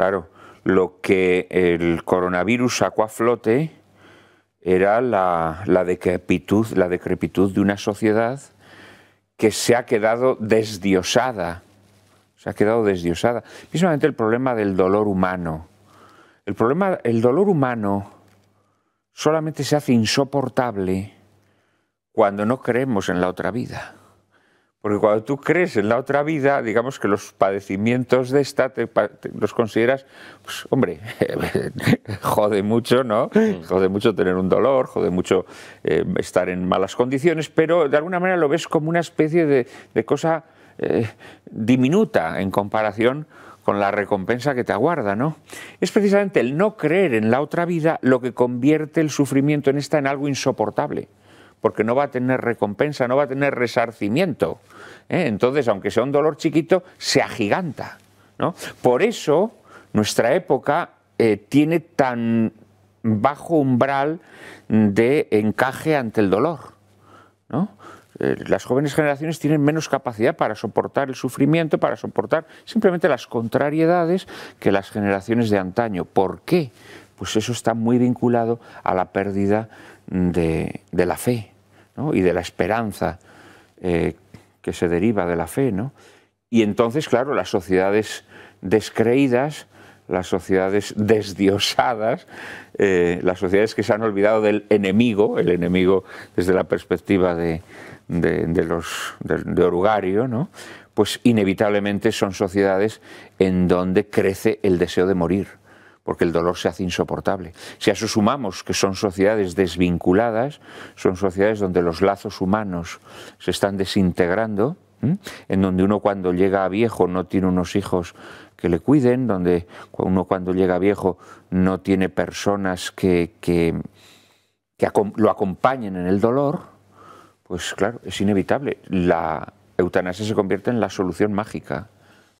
Claro, lo que el coronavirus sacó a flote era la, decrepitud, la decrepitud de una sociedad que se ha quedado desdiosada. Se ha quedado desdiosada. Mismamente el problema del dolor humano. El, problema, el dolor humano solamente se hace insoportable cuando no creemos en la otra vida. Porque cuando tú crees en la otra vida, digamos que los padecimientos de esta los consideras, pues hombre, jode mucho, ¿no? Mm. Jode mucho tener un dolor, jode mucho eh, estar en malas condiciones, pero de alguna manera lo ves como una especie de, cosa eh, diminuta en comparación con la recompensa que te aguarda, ¿no? Es precisamente el no creer en la otra vida lo que convierte el sufrimiento en esta en algo insoportable porque no va a tener recompensa, no va a tener resarcimiento. ¿eh? Entonces, aunque sea un dolor chiquito, se agiganta. ¿no? Por eso nuestra época eh, tiene tan bajo umbral de encaje ante el dolor. Eh, las jóvenes generaciones tienen menos capacidad para soportar el sufrimiento, para soportar simplemente las contrariedades que las generaciones de antaño. ¿Por qué? pues eso está muy vinculado a la pérdida de, la fe y de la esperanza eh, que se deriva de la fe. ¿no? Y entonces, claro, las sociedades descreídas, las sociedades desdiosadas, eh, las sociedades que se han olvidado del enemigo, el enemigo desde la perspectiva de, Orugario, pues inevitablemente son sociedades en donde crece el deseo de morir porque el dolor se hace insoportable. Si a eso sumamos que son sociedades desvinculadas, son sociedades donde los lazos humanos se están desintegrando, en donde uno cuando llega viejo no tiene unos hijos que le cuiden, donde uno cuando llega viejo no tiene personas que lo acompañen en el dolor, pues claro, es inevitable. La eutanasia se convierte en la solución mágica.